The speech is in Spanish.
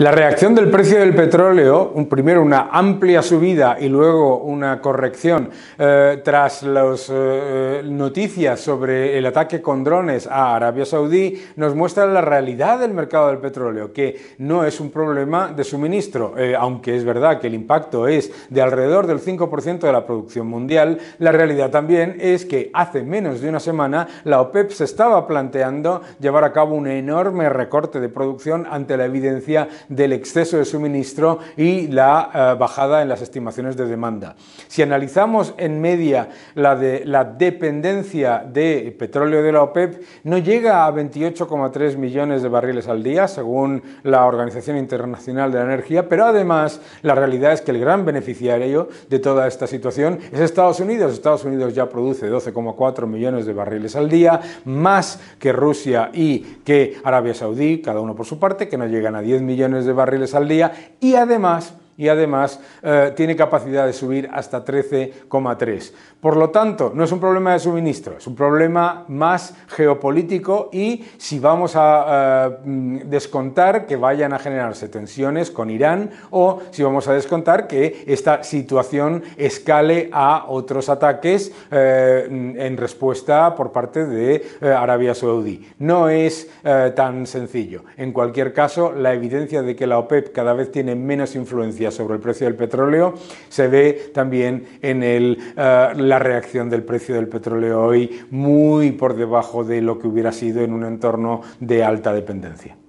La reacción del precio del petróleo, un, primero una amplia subida y luego una corrección eh, tras las eh, eh, noticias sobre el ataque con drones a Arabia Saudí, nos muestra la realidad del mercado del petróleo, que no es un problema de suministro, aunque es verdad que el impacto es de alrededor del 5% de la producción mundial, la realidad también es que hace menos de una semana la OPEP se estaba planteando llevar a cabo un enorme recorte de producción ante la evidencia del exceso de suministro y la eh, bajada en las estimaciones de demanda. Si analizamos en media la, la dependencia de petróleo de la OPEP, no llega a 28,3 millones de barriles al día, según la Organización Internacional de la Energía, pero además la realidad es que el gran beneficiario de toda esta situación es Estados Unidos. Estados Unidos ya produce 12,4 millones de barriles al día, más que Rusia y que Arabia Saudí, cada uno por su parte, que no llegan a 10 millones de barriles al día y además y además eh, tiene capacidad de subir hasta 13,3. Por lo tanto, no es un problema de suministro, es un problema más geopolítico y si vamos a eh, descontar que vayan a generarse tensiones con Irán o si vamos a descontar que esta situación escale a otros ataques eh, en respuesta por parte de Arabia Saudí. No es tan sencillo. En cualquier caso, la evidencia de que la OPEP cada vez tiene menos influencia sobre el precio del petróleo se ve también en el, eh, la reacción del precio del petróleo hoy muy por debajo de lo que hubiera sido en un entorno de alta dependencia.